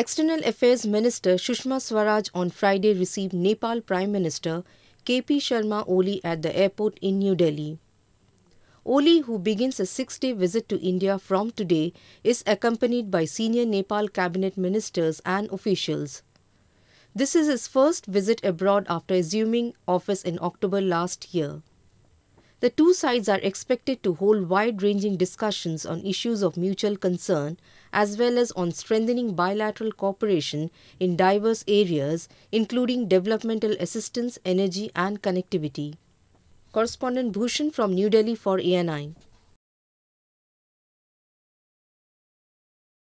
External Affairs Minister Shushma Swaraj on Friday received Nepal Prime Minister KP Sharma Oli at the airport in New Delhi. Oli, who begins a six day visit to India from today, is accompanied by senior Nepal cabinet ministers and officials. This is his first visit abroad after assuming office in October last year. The two sides are expected to hold wide ranging discussions on issues of mutual concern as well as on strengthening bilateral cooperation in diverse areas, including developmental assistance, energy, and connectivity. Correspondent Bhushan from New Delhi for ANI.